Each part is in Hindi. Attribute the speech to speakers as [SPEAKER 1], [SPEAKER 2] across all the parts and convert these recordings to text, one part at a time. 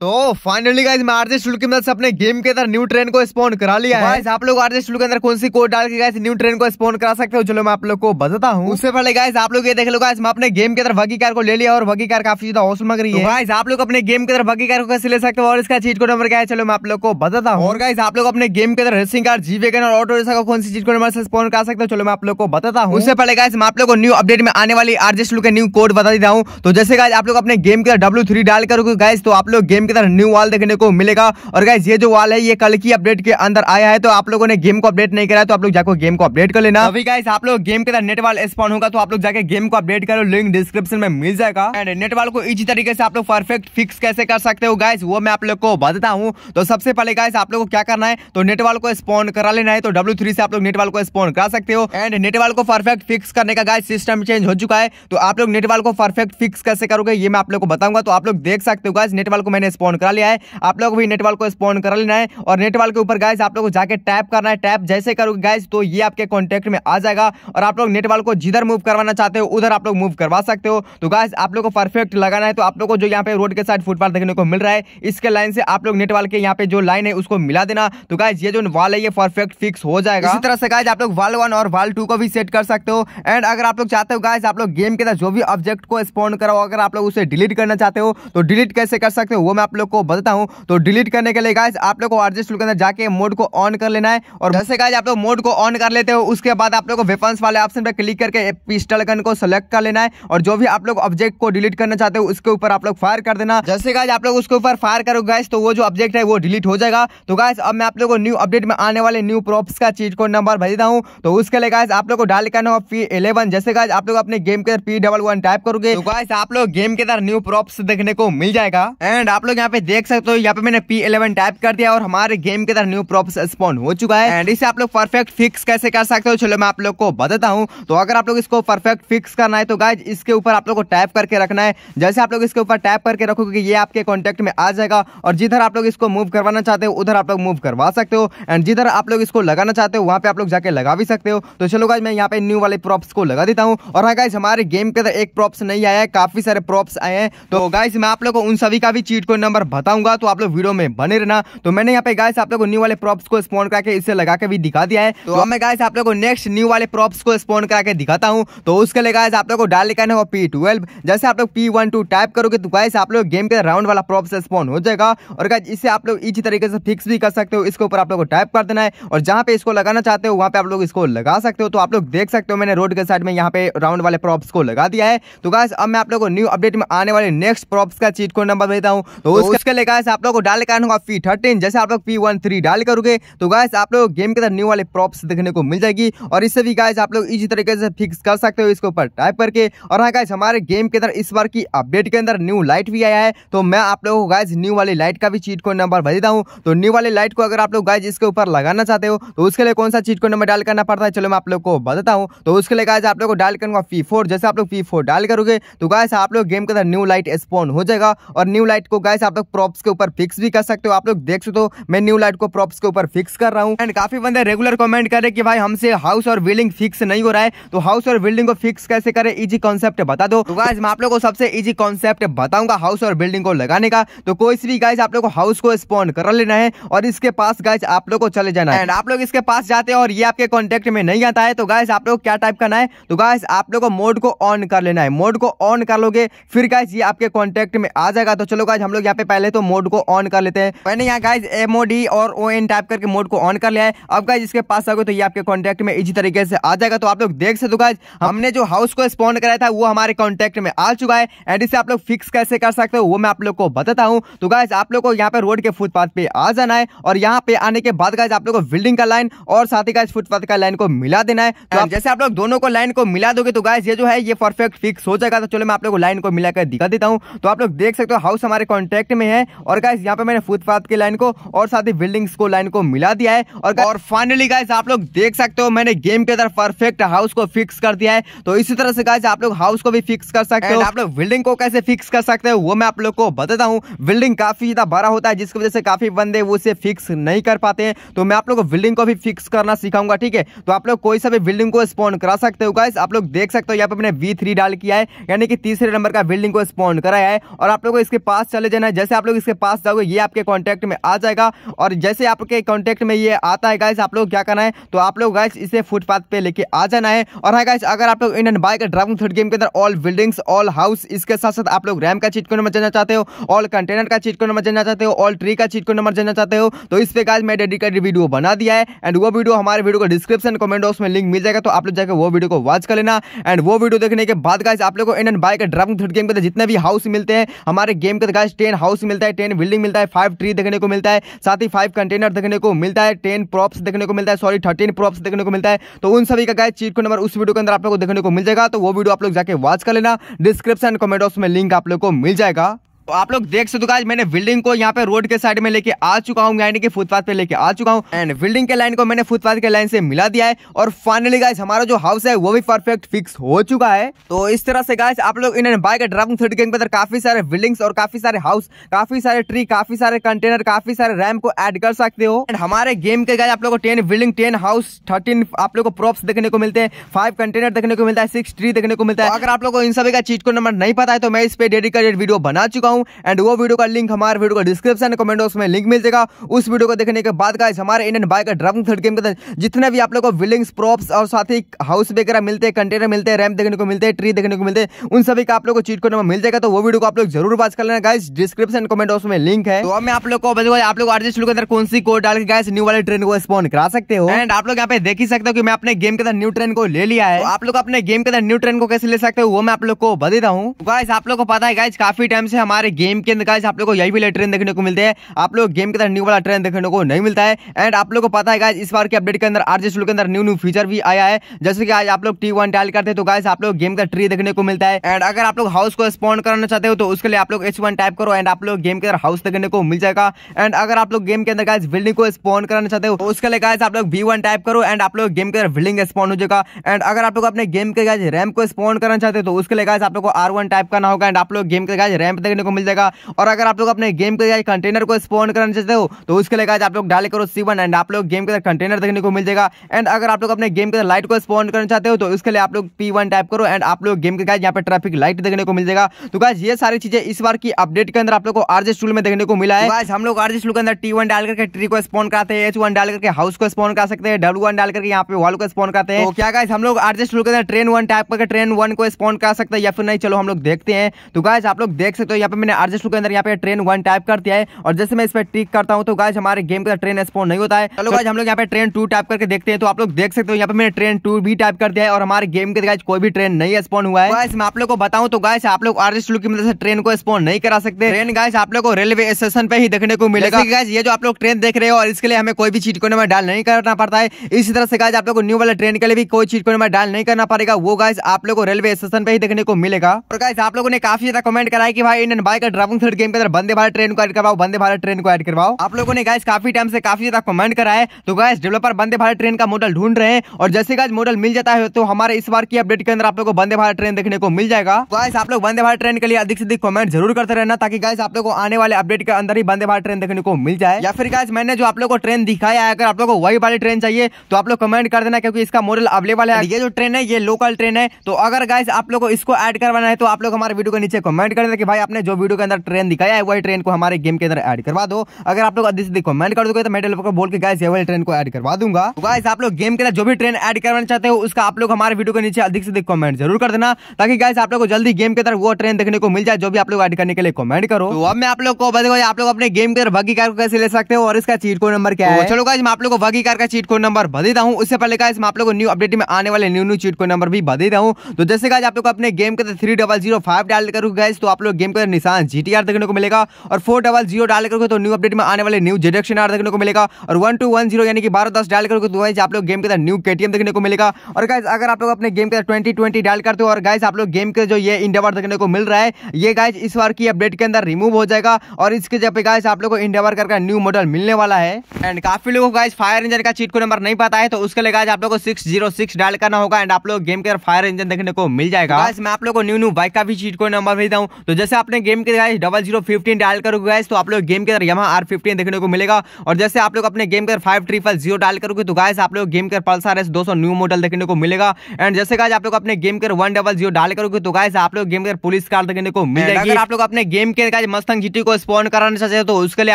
[SPEAKER 1] तो फाइनली गाइज मैं आरजे स्टूल की मदद से अपने गेम के अंदर न्यू ट्रेन को स्पॉन करा लिया है आप लोग आरजे स्टूल के अंदर कौन सी कोड डाल के गाइस न्यू ट्रेन को स्पॉन करा सकते हो चलो मैं आप लोग को बताता हूँ उससे पहले गाइस आप लोग ये देख लो गाइस मैं अपने गेम के अंदर वगी कार को ले लिया और वगी कार काफी ज्यादा हौसल मग रही है गाइस आप लोग अपने गेम के अंदर वगी कार को कैसे ले सकते हो और इसका चीज को नंबर क्या है चलो मैं आप लोग को बताता हूँ और गाइस आप लोग अपने गेम के अंदर रेसिंग कार जी वेगन और ऑटो रेसा को कौन सी चीज को नंबर से स्पॉन करा सकते हो चलो मैं आप लोग को बताता हूँ उससे पहले गाइस मैं आप लोग को न्यू अपडेट में आने वाली आरजे स्टूल का न्यू कोड बता देता हूँ तो जैसे गाय आप लोग अपने गेम के अंदर डब्ल्यू डाल करोगे गाइस तो आप लोग गेम के अंदर न्यू वाल देखने को मिलेगा और गाइज ये जो वाल है ये कल की अपडेट के अंदर आया है तो आप लोगों ने गेम को अपडेट नहीं कराया तो आप लोग जाकर गेम को अपडेट कर लेना अभी गाइज आप लोग गेम के अंदर नेट वाल स्पॉन होगा तो आप लोग जाके गेम को अपडेट करो लिंक डिस्क्रिप्शन में मिल जाएगा एंड नेट वाल को इसी तरीके से आप लोग परफेक्ट फिक्स कैसे कर सकते हो गाइज वो मैं आप लोग को बताता हूँ तो सबसे पहले गाइज आप लोग को क्या करना है तो नेट वाल को स्पॉन करा लेना है तो डब्ल्यू से आप लोग नेट वाल को स्पॉन करा सकते हो एंड नेट वाल को परफेक्ट फिक्स करने का गाइज सिस्टम चेंज हो चुका है तो आप लोग नेट वाल को परफेक्ट फिक्स कैसे करोगे ये मैं आप लोग को बताऊंगा तो आप लोग देख सकते हो गाइज नेट वाल को मैंने स्पॉन करा लिया है आप लोग भी नेटवाल को स्पॉन करा लेना है और नेटवाल के ऊपर गाइस आप लोग जाके टैप करना है टैप जैसे करोगे गाइस तो ये आपके कॉन्टेक्ट में आ जाएगा और आप लोग नेटवाल को जिधर मूव करवाना चाहते हो उधर आप लोग मूव करवा सकते हो तो गाइस आप लोग को परफेक्ट लगाना है तो आप लोग को जो यहाँ पे रोड के साइड फुटपाथ देखने को मिल रहा है इसके लाइन से आप लोग नेटवाल के यहाँ पे जो लाइन है उसको मिला देना तो गाइज ये जो वाल है ये परफेक्ट फिक्स हो जाएगा इसी तरह से गाइज आप लोग वाल वन और वाल टू को भी सेट कर सकते हो एंड अगर आप लोग चाहते हो गाइज आप लोग गेम के अंदर जो भी ऑब्जेक्ट को स्पॉन्ड करो अगर आप लोग उसे डिलीट करना चाहते हो तो डिलीट कैसे कर सकते हो वो मैं आप लोग को बताता हूँ तो डिलीट करने के लिए गाइस आप लोग को आर्जेस्ट के अंदर जाके मोड को ऑन कर लेना है और जैसे गाइस आप लोग मोड को ऑन कर लेते हो उसके बाद आप लोग को वेपन्स वाले ऑप्शन पर क्लिक करके पिस्टल गन को सेलेक्ट कर लेना है और जो भी आप लोग ऑब्जेक्ट को डिलीट करना चाहते हो उसके ऊपर आप लोग फायर कर देना जैसे गाइज आप लोग उसके ऊपर फायर करो गाइज तो वो जो ऑब्जेक्ट है वो डिलीट हो जाएगा तो गाइस अब मैं आप लोग को न्यू अपडेट में आने वाले न्यू प्रॉप्स का चीज को नंबर भेज देता हूँ तो उसके लिए गाइस आप लोग को डाल करना हो पी इलेवन जैसे गाइज आप लोग अपने गेम के अंदर पी डबल वन टाइप करोगे तो गाइस आप लोग गेम के अंदर न्यू प्रॉप्स देखने को मिल जाएगा एंड आप लोग लोग यहाँ पे देख सकते हो यहाँ पे मैंने पी इलेवन टाइप कर दिया और हमारे गेम के अंदर न्यू प्रॉप्स स्पॉन हो चुका है एंड इसे आप लोग परफेक्ट फिक्स कैसे कर सकते हो चलो मैं आप लोग को बताता हूँ तो अगर आप लोग इसको परफेक्ट फिक्स करना है तो गाय इसके ऊपर आप लोग को टाइप करके रखना है जैसे आप लोग इसके ऊपर टाइप करके रखोगे ये आपके कॉन्टेक्ट में आ जाएगा और जिधर आप लोग इसको मूव करवाना चाहते हो उधर आप लोग मूव करवा सकते हो एंड जिधर आप लोग इसको लगाना चाहते हो वहाँ पे आप लोग जाके लगा भी सकते हो तो चलो गाइज मैं यहाँ पे न्यू वाले प्रॉप्स को लगा देता हूँ और हाँ गाइज हमारे गेम के अंदर एक प्रॉप्स नहीं आया है काफी सारे प्रॉप्स आए हैं तो गाइज मैं आप लोग को उन सभी का भी चीट को नंबर बताऊंगा तो आप लोग वीडियो में बने रहना तो मैंने यहाँ पे गाइस आप लोग न्यू वाले प्रॉप्स को स्पॉन करके इसे लगा के भी दिखा दिया है तो अब मैं गाइस आप लोग नेक्स्ट न्यू वाले प्रॉप्स को स्पॉन करके दिखाता हूँ तो उसके लिए गाइस आप लोग को डाल लिखा है पी ट्वेल्व जैसे आप लोग पी वन टू टाइप करोगे तो गाइस आप लोग गेम के राउंड वाला प्रॉप्स स्पॉन हो जाएगा और गाय इसे आप लोग इसी तरीके से फिक्स भी कर सकते हो इसके ऊपर आप लोग को टाइप कर देना है और जहाँ पे इसको लगाना चाहते हो वहाँ पे आप लोग इसको लगा सकते हो तो आप लोग देख सकते हो मैंने रोड के साइड में यहाँ पे राउंड वाले प्रॉप्स को लगा दिया है तो गाइस अब मैं आप लोग को न्यू अपडेट में आने वाले नेक्स्ट प्रॉप्स का चीट को नंबर देता हूँ तो तो उसके लिए आप लोग को डाल पी थर्टीन जैसे आप लोग पी वन थ्री डाल करोगे तो गाय आप लोग गेम के अंदर न्यू वाले प्रॉप्स देखने को मिल जाएगी और इससे भी आप लोग तरीके से फिक्स कर सकते हो इसके ऊपर टाइप करके और हाँ हमारे गेम के अंदर इस बार की अपडेट के अंदर न्यू लाइट भी आया है तो मैं आप लोगों को न्यू वाली लाइट का भी चीट को नंबर भेज हूँ तो न्यू वाली लाइट को अगर आप लोग गाइज इसके ऊपर लगाना चाहते हो तो उसके लिए कौन सा चीट को नंबर डाल करना पड़ता है चलो मैं आप लोग को बताता हूँ तो उसके लिए आप लोग को डायल पी जैसे आप लोग पी डाल करोगे तो गाय आप लोग गेम के अंदर न्यू लाइट स्पॉन हो जाएगा और न्यू लाइट को गाइस आप लोग प्रॉप्स के ऊपर फिक्स भी कर सकते हो आप लोग देख सकते हो मैं न्यू लाइट को प्रॉप्स के ऊपर फिक्स कर रहा हूँ एंड काफी बंदे रेगुलर कमेंट करे कि भाई हमसे हाउस और बिल्डिंग फिक्स नहीं हो रहा है तो हाउस और बिल्डिंग को फिक्स कैसे करे इजी कॉन्सेप्ट बता दो तो गाइज मैं आप लोग को सबसे इजी कॉन्सेप्ट बताऊंगा हाउस और बिल्डिंग को लगाने का तो कोई भी गाइज आप लोग को हाउस को स्पॉन्ड कर लेना है और इसके पास गाइज आप लोग को चले जाना है एंड आप लोग इसके पास जाते हैं और ये आपके कॉन्टेक्ट में नहीं आता है तो गाइज आप लोग क्या टाइप करना है तो गाइज आप लोग को मोड को ऑन कर लेना है मोड को ऑन कर लोगे फिर गाइज ये आपके कॉन्टेक्ट में आ जाएगा तो चलो गाइज हम लोग यहाँ पे पहले तो मोड को ऑन कर लेते हैं मैंने यहाँ गाइज एम ओ डी और ओ एन टाइप करके मोड को ऑन कर लिया है अब गाइज इसके पास आगे तो ये आपके कॉन्टेक्ट में इजी तरीके से आ जाएगा तो आप लोग देख सकते हो गाइज हमने जो हाउस को स्पॉन्ड कराया था वो हमारे कॉन्टेक्ट में आ चुका है एंड इसे आप लोग फिक्स कैसे कर सकते हो वो मैं आप लोग को बताता हूँ तो गाइज आप लोग को यहाँ पे रोड के फुटपाथ पे आ जाना है और यहाँ पे आने के बाद गाइज आप लोग को बिल्डिंग का लाइन और साथ ही गाइज फुटपाथ का लाइन को मिला देना है तो जैसे आप लोग दोनों को लाइन को मिला दोगे तो गाइज ये जो है ये परफेक्ट फिक्स हो जाएगा तो चलो मैं आप लोग को लाइन को मिलाकर दिखा देता हूँ तो आप लोग देख सकते हो हाउस हमारे कॉन्टेक्ट कॉन्ट्रैक्ट में है और गाइस यहाँ पे मैंने फुटपाथ की लाइन को और साथ ही बिल्डिंग्स को लाइन को मिला दिया है और और फाइनली गाइस आप लोग देख सकते हो मैंने गेम के अंदर परफेक्ट हाउस को फिक्स कर दिया है तो इसी तरह से गाइस आप लोग हाउस को भी फिक्स कर सकते हो आप लोग बिल्डिंग को कैसे फिक्स कर सकते हो वो मैं आप लोग को बताता हूँ बिल्डिंग काफी ज्यादा बड़ा होता है जिसकी वजह से काफी बंदे उसे फिक्स नहीं कर पाते हैं तो मैं आप लोग को बिल्डिंग को भी फिक्स करना सिखाऊंगा ठीक है तो आप लोग कोई सा भी बिल्डिंग को स्पॉन्ड करा सकते हो गाइस आप लोग देख सकते हो यहाँ पे मैंने वी डाल किया है यानी कि तीसरे नंबर का बिल्डिंग को स्पॉन्ड कराया है और आप लोग इसके पास चले जाना करना है जैसे आप लोग इसके पास जाओगे ये आपके कॉन्टैक्ट में आ जाएगा और जैसे आपके कॉन्टैक्ट में ये आता है गाइस आप लोग क्या करना है तो आप लोग गाइस इसे फुटपाथ पे लेके आ जाना है और हाँ गाइस अगर आप लोग Indian bike driving third game के अंदर ऑल बिल्डिंग्स ऑल हाउस इसके साथ साथ आप लोग रैम का चीट को नंबर जानना चाहते हो ऑल कंटेनर का चीट को नंबर जानना चाहते हो ऑल ट्री का चीट को नंबर जानना चाहते हो तो इस पर गाइज मैं डेडिकेटेड वीडियो बना दिया है एंड वो वीडियो हमारे वीडियो को डिस्क्रिप्शन कमेंट बॉक्स में लिंक मिल जाएगा तो आप लोग जाकर वो वीडियो को वॉच कर लेना एंड वो वीडियो देखने के बाद गाइज आप लोग को Indian bike driving third game के अंदर जितने भी हाउस मिलते हैं हमारे गेम के गाइज टेन हाउस मिलता है टेन बिल्डिंग मिलता है फाइव ट्री देखने को मिलता है साथ ही फाइव कंटेनर देखने को मिलता है टेन प्रॉप्स देखने को मिलता है सॉरी थर्टीन प्रॉप्स देखने को मिलता है तो उन सभी का गाय चीट को नंबर उस वीडियो के अंदर आप लोग को देखने को मिल जाएगा तो वो वीडियो आप लोग जाके वॉच कर लेना डिस्क्रिप्शन कमेंट बॉक्स में लिंक आप लोग को मिल जाएगा तो आप लोग देख सकते हो मैंने बिल्डिंग को यहाँ पे रोड के साइड में लेके आ चुका हूँ यानी कि फुटपाथ पे लेके आ चुका हूँ एंड बिल्डिंग के लाइन को मैंने फुटपाथ के लाइन से मिला दिया है और फाइनली गाइस हमारा जो हाउस है वो भी परफेक्ट फिक्स हो चुका है तो इस तरह से गाइस आप लोग इन्हें बाइक ड्राइविंग थर्ड के अंदर काफी सारे बिल्डिंग्स और काफी सारे हाउस काफी सारे ट्री काफी सारे कंटेनर काफी सारे रैम को एड कर सकते हो एंड हमारे गेम के गाइस आप लोग को ten building ten house thirteen आप लोग को प्रॉप्स देखने को मिलते हैं फाइव कंटेनर देखने को मिलता है सिक्स ट्री देखने को मिलता है तो अगर आप लोग को इन सभी का चीज को नंबर नहीं पता है तो मैं इस पर डेडिकेटेड वीडियो बना चुका हूँ हूँ एंड वो वीडियो का लिंक हमारे वीडियो का डिस्क्रिप्शन कमेंट बॉक्स में लिंक मिल जाएगा उस वीडियो को देखने के बाद गाइस हमारे Indian bike drum third game के अंदर जितने भी आप लोग को विलिंग्स प्रॉप्स और साथ ही हाउस वगैरह मिलते हैं कंटेनर मिलते हैं रैम देखने को मिलते हैं ट्री देखने को मिलते हैं उन सभी का आप लोग को चीट कोड में मिल जाएगा तो वो वीडियो को आप लोग जरूर वॉच कर लेना गाइस डिस्क्रिप्शन कमेंट बॉक्स में लिंक है तो मैं आप लोग को आप लोग आरजे के अंदर कौन सी कोड डाल के गाइस न्यू वाले ट्रेन को स्पॉन करा सकते हो एंड आप लोग यहाँ पे देख ही सकते हो कि मैं अपने गेम के अंदर न्यू ट्रेन को ले लिया है तो आप लोग अपने गेम के अंदर न्यू ट्रेन को कैसे ले सकते हो वो मैं आप लोग को बता देता हूँ गाइस तो आप लोग को पता है गाइस काफी टाइम से हमारे सारे गेम के अंदर आप लोग को यही वाले ट्रेन देखने को मिलते हैं आप लोग गेम के अंदर न्यू वाला ट्रेन देखने को नहीं मिलता है एंड आप लोग को पता है गाइस इस बार के अपडेट के अंदर आर के अंदर न्यू न्यू फीचर भी आया है जैसे कि आज आप लोग टी वन टाइल करते हैं तो गाइस आप लोग गेम का ट्री देखने को मिलता है एंड अगर आप लोग हाउस को स्पॉन्ड करना चाहते हो तो उसके लिए आप लोग एच टाइप करो एंड आप लोग गेम के अंदर हाउस देखने को मिल जाएगा एंड अगर आप लोग गेम के अंदर गाइस बिल्डिंग को स्पॉन करना चाहते हो तो उसके लिए गाइस आप लोग बी टाइप करो एंड आप लोग गेम के अंदर बिल्डिंग स्पॉन्ड हो जाएगा एंड अगर आप लोग अपने गेम के गाइस रैम को स्पॉन्ड करना चाहते हो तो उसके लिए गाइस आप लोग को आर टाइप करना होगा एंड आप लोग गेम के गाइस रैम देखने को मिल जाएगा और अगर आप लोग अपने गेम के कंटेनर को तो स्पॉन करना चाहते हो तो उसके लिए आप लोग डाले करो सीवन एंड आप लोग गेम के अंदर कंटेनर देखने को मिल जाएगा एंड अगर आप लोग अपने गेम के अंदर लाइट को स्पॉन करना चाहते हो तो उसके लिए आप लोग पी टाइप करो एंड आप लोग गेम के यहाँ पे ट्रैफिक लाइट देखने को मिल जाएगा तो गाइज ये सारी चीजें इस बार की अपडेट के अंदर आप लोग को आरजे टूल में देखने को मिला है हम लोग आरजे टूल के अंदर टी डाल करके ट्री को स्पॉन कराते हैं एच डाल करके हाउस को स्पॉन करा सकते हैं डब्ल्यू डाल करके यहाँ पे वॉल को स्पॉन कराते हैं तो क्या गाइज हम लोग आरजे टूल के अंदर ट्रेन वन टाइप करके ट्रेन वन को स्पॉन करा सकते हैं या फिर नहीं चलो हम लोग देखते हैं तो गाइज आप लोग देख सकते हो यहाँ पे मैंने आरजे के अंदर यहाँ पे ट्रेन वन टाइप कर दिया है और जैसे मैं इस पर टिक करता हूँ तो गाइज हमारे गेम का ट्रेन स्पॉन नहीं होता है चलो गाइज हम लोग यहाँ पे ट्रेन टू टाइप करके देखते हैं तो आप लोग देख सकते हो यहाँ पे मैंने ट्रेन टू भी टाइप कर दिया है और हमारे गेम के गाइज कोई भी ट्रेन नहीं स्पॉन हुआ है मैं आप लोग को बताऊँ तो गाइस आप लोग आरजे शू की मदद से ट्रेन को स्पॉन नहीं करा सकते ट्रेन गाइस आप लोग को रेलवे स्टेशन पे ही देखने को मिलेगा गाइस ये जो आप लोग ट्रेन देख रहे हो और इसके लिए हमें कोई भी चीट को डाल नहीं करना पड़ता है इसी तरह से गाइज आप लोग न्यू वाले ट्रेन के लिए भी कोई चीट को डाल नहीं करना पड़ेगा वो गाइज आप लोग को रेलवे स्टेशन पे ही देखने को मिलेगा और गाइस आप लोगों ने काफी ज्यादा कमेंट कराया कि भाई इंडियन भाई का ड्रॉपिंग थर्ड गेम के अंदर बंदे भारत ट्रेन को ऐड करवाओ बंदे भारत ट्रेन को ऐड करवाओ आप लोगों ने गाइस काफी टाइम से काफी ज्यादा कमेंट करा है तो गाइस डेवलपर बंदे भारत ट्रेन का मॉडल ढूंढ रहे हैं और जैसे गाइस मॉडल मिल जाता है तो हमारे इस बार की अपडेट के अंदर आप लोग को बंदे भारत ट्रेन देखने को मिल जाएगा गाइस तो आप लोग बंदे भारत ट्रेन के लिए अधिक से अधिक कमेंट जरूर करते रहना ताकि गाइस आप लोग को आने वाले अपडेट के अंदर ही बंदे भारत ट्रेन देखने को मिल जाए या फिर गाइस मैंने जो आप लोग को ट्रेन दिखाया अगर आप लोग को वही वाली ट्रेन चाहिए तो आप लोग कमेंट कर देना क्योंकि इसका मॉडल अवेलेबल है ये जो ट्रेन है ये लोकल ट्रेन है तो अगर गाइस आप लोग को इसको ऐड करवाना है तो आप लोग हमारे वीडियो के नीचे कमेंट कर देना कि भाई आपने जो वीडियो के अंदर ट्रेन दिखाया है वही ट्रेन को हमारे गेम के अंदर ऐड करवा दो अगर आप लोग अधिक देखो कमेंट कर दूंगा तो मैं को बोल के गाइस ये वाली ट्रेन को ऐड करवा दूंगा तो गाइस आप लोग गेम के अंदर जो भी ट्रेन ऐड करवाना चाहते हो उसका आप लोग हमारे वीडियो के नीचे अधिक से अधिक कमेंट जरूर कर देना ताकि गाइस आप लोग को जल्दी गेम के अंदर वो ट्रेन देखने को मिल जाए जो भी आप लोग ऐड करने के लिए कमेंट करो तो अब मैं आप लोग को बताऊँ आप लोग अपने गेम के अंदर भगी कार को कैसे ले सकते हो और इसका चीट कोड नंबर क्या है चलो गाइस मैं आप लोग को भगी कार का चीट कोड नंबर बता हूँ उससे पहले गाइस मैं आप लोग को न्यू अपडेट में आने वाले new new cheat code number भी बता हूँ तो जैसे गाइस आप लोग अपने गेम के अंदर थ्री डबल जीरो फाइव डाल कर गाइस तो आप लोग गेम के अंदर निशान जी देखने को मिलेगा और फोर डबल जीरो डाल करोगे तो न्यू अपडेट में आने वाले न्यू जेडक्शन आर देखने को मिलेगा और वन टू वन जीरो यानी कि बारह दस डाल करोगे तो आप लोग गेम के अंदर न्यू के देखने को मिलेगा और गाइज अगर आप लोग अपने गेम के अंदर ट्वेंटी ट्वेंटी डाल करते हो और गाइज आप लोग गेम के जो ये इंडेवर देखने को मिल रहा है ये गाइज इस बार की अपडेट के अंदर रिमूव हो जाएगा और इसके जब पे गाइज आप लोग को इंडेवर का न्यू मॉडल मिलने वाला है एंड काफी लोगों को फायर इंजन का चीट को नंबर नहीं पता है तो उसके लिए गाइज आप लोग को सिक्स जीरो सिक्स डायल करना होगा एंड आप लोग गेम के अंदर फायर इंजन देखने को मिल जाएगा तो मैं आप लोग को न्यू न्यू बाइक का भी चीट को नंबर भेजता हूँ तो जैसे आपने गेम गेम के guys double zero fifteen dial करोगे गाइस तो आप लोग गेम के अंदर यहाँ आर फिफ्टीन देखने को मिलेगा और जैसे आप लोग अपने गेम के अंदर फाइव ट्रिपल जीरो डायल करोगे तो गाइस आप लोग गेम के पल्सर एस दो न्यू मॉडल देखने को मिलेगा एंड जैसे गाइस आप लोग अपने गेम के वन डबल जीरो डायल करोगे तो गाइस आप लोग गेम के पुलिस कार देखने को मिल अगर आप लोग अपने गेम के गाइस मस्तंग जीटी को स्पॉन कराना चाहते हो तो उसके लिए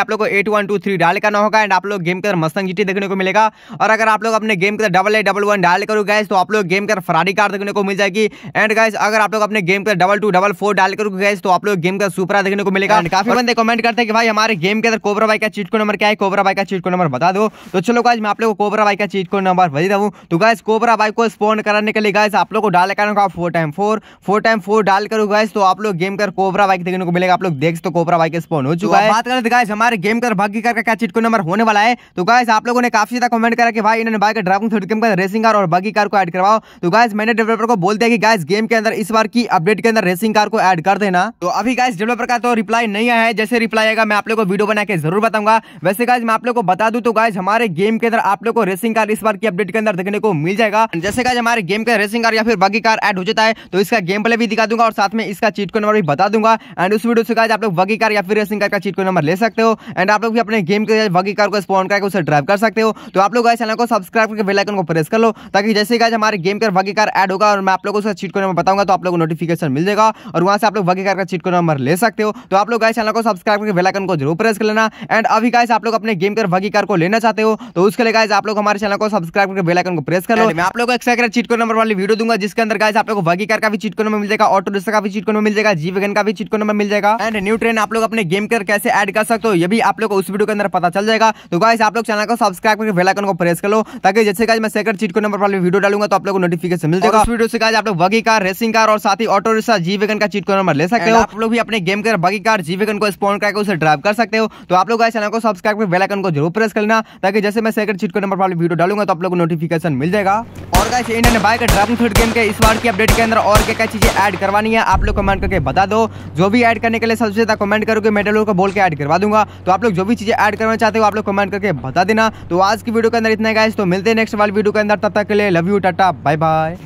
[SPEAKER 1] आप लोग को eight one two three dial करना होगा एंड आप लोग गेम के अंदर मस्तंग जीटी देखने को मिलेगा और अगर आप लोग अपने गेम के double eight double one dial करोगे गाइस तो आप लोग गेम के फरारी कार देखने को मिल जाएगी एंड गाइस अगर आप लोग अपने गेम के double two double four dial करोगे गाइस तो आप लोग गेम का सुपरा देखने को मिलेगा काफी बंदे कमेंट करते हैं कि भाई हमारे गेम के अंदर कोबरा बाइक का चीट को नंबर क्या है कोबरा बाइक का चीट को नंबर बता दो तो चलो गाइज मैं आप लोगों को कोबरा बाइक का चीट को नंबर भेजता हूँ तो गाइज कोबरा बाइक को स्पोन कराने के लिए गाइज आप लोग को डाल करूँगा four time four four time four dial करो गाइज तो आप लोग गेम कर कोबरा बाइक देखने को मिलेगा आप लोग देख तो कोबरा बाइक स्पोन हो तो चुका है बात करते गाइज हमारे गेम कर भाग्य कर क्या चीट को नंबर होने वाला है तो गाइज आप लोगों ने काफी ज्यादा कमेंट करा कि भाई इन्होंने बाइक ड्राइविंग थर्ड गेम का रेसिंग कार और बाकी कार को ऐड करवाओ तो गाइज मैंने डेवलपर को बोल दिया कि गाइज गेम के अंदर इस बार की अपडेट के अंदर रेसिंग कार को ऐड कर देना तो अभी गाइज जमला प्रकार तो रिप्लाई नहीं आया है जैसे रिप्लाई आएगा मैं आप लोग को वीडियो बना के जरूर बताऊंगा वैसे गाइज मैं आप लोग को बता दूं तो गाइज हमारे गेम के अंदर आप लोग को रेसिंग कार इस बार की अपडेट के अंदर देखने को मिल जाएगा जैसे गाइज हमारे गेम का रेसिंग कार या फिर बागी कार एड हो जाता है तो इसका गेम प्ले भी दिखा दूंगा और साथ में इसका चीट को नंबर भी बता दूंगा एंड उस वीडियो से गाइज आप लोग बागी कार या फिर रेसिंग कार का चीट को नंबर ले सकते हो एंड आप लोग भी अपने गेम के बागी कार को स्पॉन करके उसे ड्राइव कर सकते हो तो आप लोग चैनल को सब्सक्राइब करके बेलाइकन को प्रेस कर लो ताकि जैसे गाइज हमारे गेम का बागी कार एड होगा और मैं आप लोग उसका चीट को नंबर बताऊंगा तो आप लोग को नोटिफिकेशन मिल जाएगा और वहां से आप लोग बागी कार का चीट को नंबर ले ले सकते हो तो आप लोग चैनल को सब्सक्राइब करके बेलाइकन को जरूर प्रेस कर लेना एंड अभी गाय आप लोग अपने गेम कर भगी कार को लेना चाहते हो तो उसके लिए गाइस आप लोग हमारे चैनल को सब्सक्राइब करके बेलाइकन को प्रेस कर लो मैं आप लोग को चीट को नंबर वाली वीडियो दूंगा जिसके अंदर गाय आप लोग को भगी कार का भी चीट को नंबर मिल जाएगा ऑटो रिक्शा का भी चीट को नंबर मिल जाएगा जी वैगन का भी चीट को नंबर मिल जाएगा एंड न्यू ट्रेन आप लोग अपने गेम कर कैसे एड कर सकते हो ये भी आप लोग उस वीडियो के अंदर पता चल जाएगा तो गाय आप लोग चैनल को सब्सक्राइब करके बेलाइकन को प्रेस कर लो ताकि जैसे गाय मैं सेकंड चीट को नंबर वाली वीडियो डालूंगा तो आप लोग नोटिफिकेशन मिल जाएगा उस वीडियो से गाय आप लोग भगी कार रेसिंग कार और साथ ही ऑटो रिक्शा जी का चीट को नंबर ले सकते हो आप लोग भी अपने गेम के बाकी कार्ड जी वेगन को स्पॉन करके उसे ड्राइव कर सकते हो तो आप लोग चैनल को सब्सक्राइब कर बेलाइकन को जरूर प्रेस करना ताकि जैसे मैं सेकंड चीट को नंबर पर वीडियो डालूंगा तो आप लोग को नोटिफिकेशन मिल जाएगा और कैसे Indian bike dragon fruit game के इस बार की अपडेट के अंदर और क्या क्या चीजें ऐड करवानी है आप लोग कमेंट करके बता दो जो भी ऐड करने के लिए सबसे ज्यादा कमेंट करोगे मेडल को बोल के ऐड करवा दूंगा तो आप लोग जो भी चीजें ऐड करना चाहते हो आप लोग कमेंट करके बता देना तो आज की वीडियो के अंदर इतना गाइस तो मिलते हैं नेक्स्ट वाली वीडियो के अंदर तब तक के लिए लव यू टाटा बाय बाय